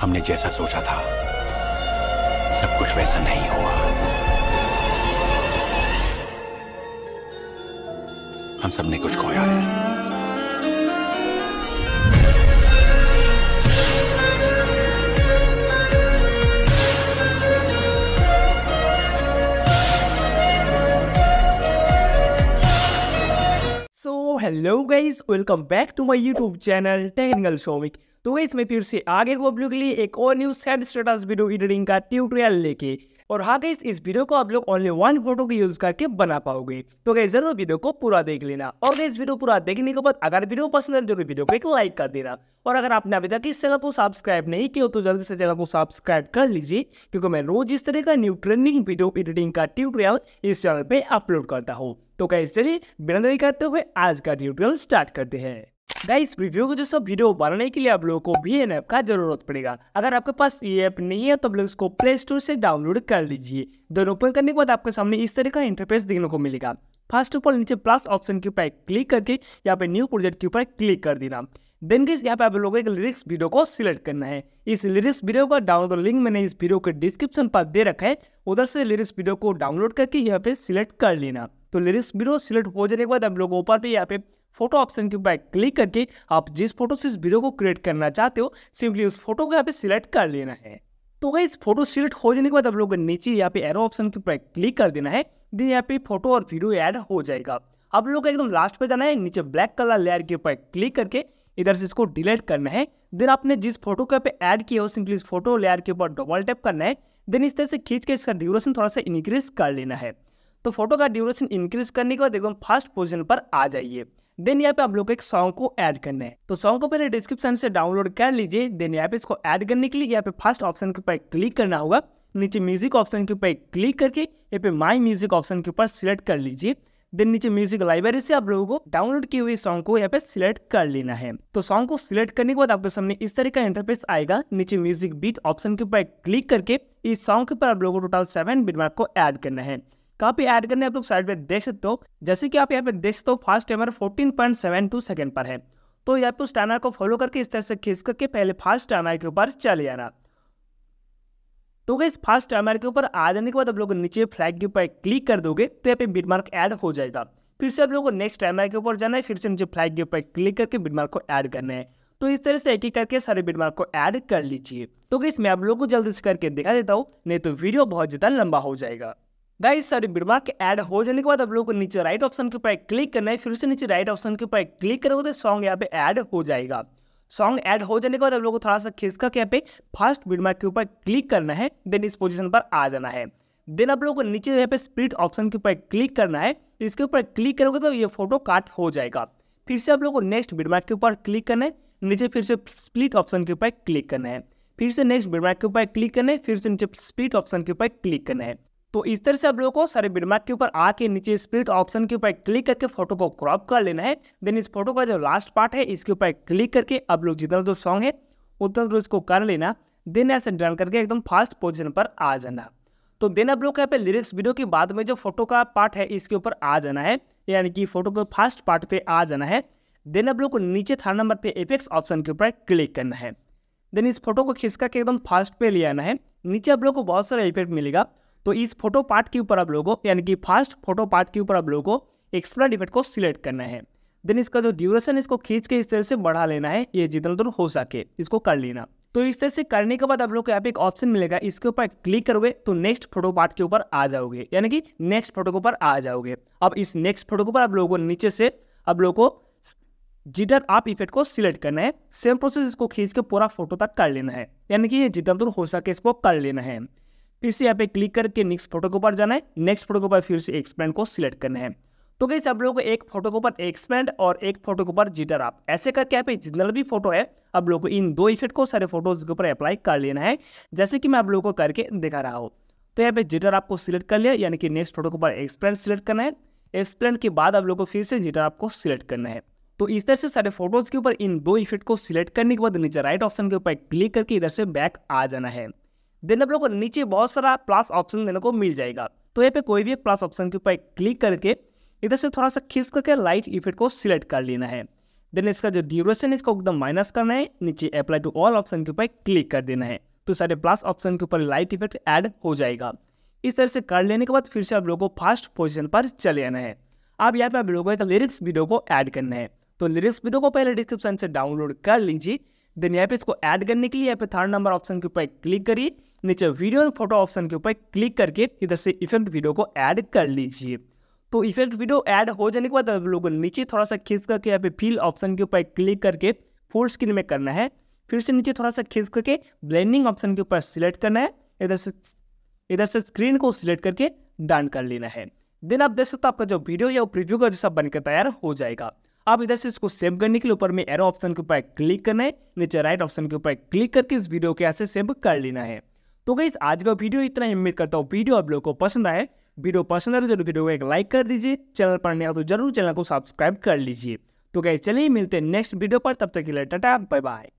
हमने जैसा सोचा था सब कुछ वैसा नहीं हुआ हम सबने कुछ खोया है hello guys welcome back to my YouTube channel technical Shomik तो वही इसमें फिर से आगे को आप लोग के लिए एक और new sad status video editing का ट्यूटोरियल लेके और हाँ गई इस वीडियो को आप लोग ओनली वन फोटो को यूज करके बना पाओगे तो गई जरूर वीडियो को पूरा देख लेना और इस वीडियो पूरा देखने के बाद अगर वीडियो पसंद है तो वीडियो को एक लाइक कर देना और अगर आपने अभी तक इस चैनल को सब्सक्राइब नहीं किया तो जल्दी से चैनल को सब्सक्राइब कर लीजिए क्योंकि मैं रोज इस तरह का न्यू ट्रेंडिंग वीडियो एडिटिंग का ट्यूटोरियल इस चैनल पर अपलोड करता हूँ तो क्या चलिए बिना देरी करते हुए आज का ट्यूटोरियल स्टार्ट करते हैं गाइस रिव्यू को जैसा वीडियो बनाने के लिए आप लोगों को भी एन ऐप का जरूरत पड़ेगा अगर आपके पास ये ऐप नहीं है तो आप लोग इसको प्ले स्टोर से डाउनलोड कर लीजिए दोनों ओपन करने के बाद आपके सामने इस तरह का इंटरफेस देखने को मिलेगा फर्स्ट ऑफ ऑल नीचे प्लस ऑप्शन के ऊपर क्लिक करके यहाँ पे न्यू प्रोजेक्ट के ऊपर क्लिक कर देना देन गेस यहाँ पे आप लोगों को लिरिक्स वीडियो को सिलेक्ट करना है इस लिरिक्स वीडियो का डाउनलोड लिंक मैंने इस वीडियो के डिस्क्रिप्शन पर दे रखा है उधर से लिरिक्स वीडियो को डाउनलोड करके यहाँ पे सिलेक्ट कर लेना तो लिरिक्स वीडियो सिलेक्ट हो जाने के बाद आप लोग ऊपर पे यहाँ पे फोटो ऑप्शन के ऊपर क्लिक करके आप जिस फोटो से इस वीडियो को क्रिएट करना चाहते हो सिंपली उस फोटो को यहाँ पे सिलेक्ट कर लेना है तो गई फोटो सिलेक्ट हो जाने के बाद आप लोग नीचे यहाँ पे एरो ऑप्शन के ऊपर क्लिक कर देना है दिन यहाँ पे फोटो और वीडियो ऐड हो जाएगा आप लोग को एकदम लास्ट पे जाना है नीचे ब्लैक कलर लेयर के ऊपर क्लिक करके इधर से इसको डिलीट करना है देन आपने जिस फोटो का पे ऐड किया हो सिंपली इस फोटो लेयर के ऊपर डबल टैप करना है देन इस तरह से खींच के इसका ड्यूरेशन थोड़ा सा इंक्रीज कर लेना है तो फोटो का ड्यूरेशन इंक्रीज करने के बाद एकदम फर्स्ट पोजिशन पर आ जाइए देन यहाँ पे आप लोग को एक सॉन्ग को ऐड करना है तो सॉन्ग को पहले डिस्क्रिप्शन से डाउनलोड कर लीजिए देन यहाँ पे इसको ऐड करने के लिए यहाँ पे फर्स्ट ऑप्शन के ऊपर क्लिक करना होगा नीचे म्यूजिक ऑप्शन के ऊपर क्लिक करके यहाँ पे माई म्यूजिक ऑप्शन के ऊपर सिलेक्ट कर लीजिए देन नीचे म्यूजिक लाइब्रेरी से आप लोगों को डाउनलोड किए हुए सॉन्ग को यहाँ पे सिलेक्ट कर लेना है तो सॉन्ग को सिलेक्ट करने के बाद आपके सामने इस तरह का इंटरफेस आएगा नीचे म्यूजिक बीट ऑप्शन के ऊपर क्लिक करके इस सॉन्ग के ऊपर आप लोगों को टोटल सेवन बीट मार्क को ऐड करना है काफी ऐड करने आप लोग साइड पे देख सकते हो जैसे कि आप यहाँ पे देख सकते हो fast timer fourteen point seven two second पर है तो यहाँ पे उस टाइमर को फॉलो करके इस तरह से खींच करके पहले फास्ट टाइमर के ऊपर चले जाना तो इस फास्ट टाइमर के ऊपर आ जाने के बाद आप लोग नीचे फ्लैग के ऊपर क्लिक कर दोगे तो यहाँ पे बिटमार्क ऐड हो जाएगा फिर से आप लोगों को नेक्स्ट टाइमर के ऊपर जाना है फिर से नीचे फ्लैग के ऊपर क्लिक करके बिटमार्क को ऐड करना है तो इस तरह से एक एक करके सारे बिटमार्क को ऐड कर लीजिए तो गई मैं आप लोगों को जल्दी से करके दिखा देता हूँ नहीं तो वीडियो बहुत ज़्यादा लंबा हो जाएगा गाइस सारी बिड़मा के ऐड हो जाने के बाद आप लोगों को नीचे राइट ऑप्शन के ऊपर क्लिक करना है फिर से नीचे राइट ऑप्शन के ऊपर क्लिक करोगे तो सॉन्ग यहाँ पे ऐड हो जाएगा सॉन्ग ऐड हो जाने के बाद आप लोगों को थोड़ा सा खिसका के यहाँ पे फर्स्ट बिडमा के ऊपर क्लिक करना है देन इस पोजिशन पर आ जाना है देन आप लोगों को नीचे यहाँ पे स्प्लिट ऑप्शन के ऊपर क्लिक करना है तो इसके ऊपर क्लिक करोगे तो ये फोटो काट हो जाएगा फिर से आप लोगों को नेक्स्ट बिडमार्क के ऊपर क्लिक करना है नीचे फिर से स्प्लिट ऑप्शन के ऊपर क्लिक करना है फिर से नेक्स्ट बिडमार्क के ऊपर क्लिक करना है फिर से नीचे स्प्लिट ऑप्शन के ऊपर क्लिक करना है तो इस तरह से आप लोगों को सारे बिडमैक के ऊपर आके नीचे स्प्लिट ऑप्शन के ऊपर क्लिक करके फोटो को क्रॉप कर लेना है देन इस फोटो का जो लास्ट पार्ट है इसके ऊपर क्लिक करके आप लोग जितना जो सॉन्ग है उतना दूर इसको कर लेना देन ऐसे डन करके एकदम फास्ट पोजिशन पर आ जाना तो देन आप लोग को यहाँ पे लिरिक्स वीडियो के बाद में जो फोटो का पार्ट है इसके ऊपर आ जाना है यानी कि फोटो के फास्ट पार्ट पे आ जाना है देन आप लोग को नीचे थर्ड नंबर पे एपेक्स ऑप्शन के ऊपर क्लिक करना है देन इस फोटो को खिसका के एकदम फास्ट पे ले आना है नीचे आप लोग को बहुत सारा इफेक्ट मिलेगा तो इस फोटो पार्ट के ऊपर आप लोगों को यानी कि फास्ट फोटो पार्ट के ऊपर आप लोगों को एक्सप्लेन इवेंट को सिलेक्ट करना है देन इसका जो ड्यूरेशन इसको खींच के इस तरह से बढ़ा लेना है ये जितना दूर हो सके इसको कर लेना तो इस तरह से करने के बाद आप लोग को यहाँ पे एक ऑप्शन मिलेगा इसके ऊपर क्लिक करोगे तो नेक्स्ट फोटो पार्ट के ऊपर आ जाओगे यानी कि नेक्स्ट फोटो के ऊपर आ जाओगे अब इस नेक्स्ट फोटो के ऊपर आप लोगों को नीचे से आप लोगों को जिटर आप इफेक्ट को सिलेक्ट करना है सेम प्रोसेस इसको खींच के पूरा फोटो तक कर लेना है यानी कि ये जितना दूर हो सके इसको कर लेना है फिर से यहाँ पे क्लिक करके नेक्स्ट फोटो के ऊपर जाना है नेक्स्ट फोटो के ऊपर फिर से एक्सपेंड को सिलेक्ट करना है तो कैसे आप लोगों को एक फोटो के ऊपर एक्सपेंड और एक फोटो के ऊपर जिटर आप ऐसे करके यहाँ पे जितना भी फोटो है आप लोगों को इन दो इफेक्ट को सारे फोटोज के ऊपर अप्लाई कर लेना है जैसे कि मैं आप लोगों को करके दिखा रहा हूँ तो यहाँ पे जिटर आपको सिलेक्ट कर लिया यानी कि नेक्स्ट फोटो के ऊपर एक्सपेंड सिलेक्ट करना है एक्सपेंड के बाद आप लोग को फिर से जिटर आपको सिलेक्ट करना है तो इस तरह से सारे फोटोज के ऊपर इन दो इफेक्ट को सिलेक्ट करने के बाद नीचे राइट ऑप्शन के ऊपर क्लिक करके इधर से बैक आ जाना है देन आप लोग को नीचे बहुत सारा प्लस ऑप्शन देने को मिल जाएगा तो यहाँ पे कोई भी प्लस ऑप्शन के ऊपर क्लिक करके इधर से थोड़ा सा खींच करके लाइट इफेक्ट को सिलेक्ट कर लेना है देन इसका जो ड्यूरेशन है इसको एकदम माइनस करना है नीचे अप्लाई टू ऑल ऑप्शन के ऊपर क्लिक कर देना है तो सारे प्लस ऑप्शन के ऊपर लाइट इफेक्ट ऐड हो जाएगा इस तरह से कर लेने के बाद फिर से आप लोगों को फर्स्ट पोजिशन पर चले आना है अब यहाँ पे आप लोगों को एक लिरिक्स वीडियो को ऐड करना है तो लिरिक्स वीडियो को पहले डिस्क्रिप्शन से डाउनलोड कर लीजिए देन यहाँ पे इसको ऐड करने के लिए यहाँ पे थर्ड नंबर ऑप्शन के ऊपर क्लिक करिए नीचे वीडियो और फोटो ऑप्शन के ऊपर क्लिक करके इधर से इफेक्ट वीडियो को ऐड कर लीजिए तो इफेक्ट वीडियो ऐड हो जाने के बाद आप लोगों को नीचे थोड़ा सा खींच करके यहाँ पे फील ऑप्शन के ऊपर क्लिक करके फुल स्क्रीन में करना है फिर से नीचे थोड़ा सा खींच करके ब्लेंडिंग ऑप्शन के ऊपर सिलेक्ट करना है इधर से इधर से स्क्रीन को सिलेक्ट करके डन कर लेना है देन आप देख सकते हो आपका जो वीडियो या प्रिव्यू का जैसा बनकर तैयार हो जाएगा आप इधर से इसको सेव करने के लिए ऊपर में एरो ऑप्शन के ऊपर क्लिक करना है नीचे राइट ऑप्शन के ऊपर क्लिक करके इस वीडियो को ऐसे सेव कर लेना है तो गई आज का वीडियो इतना ही उम्मीद करता हूँ वीडियो आप लोग को पसंद आए वीडियो पसंद आए तो वीडियो को एक लाइक कर दीजिए चैनल पर नहीं तो जरूर चैनल को सब्सक्राइब कर लीजिए तो गई चलिए मिलते हैं नेक्स्ट वीडियो पर तब तक के लिए टाटा बाय बाय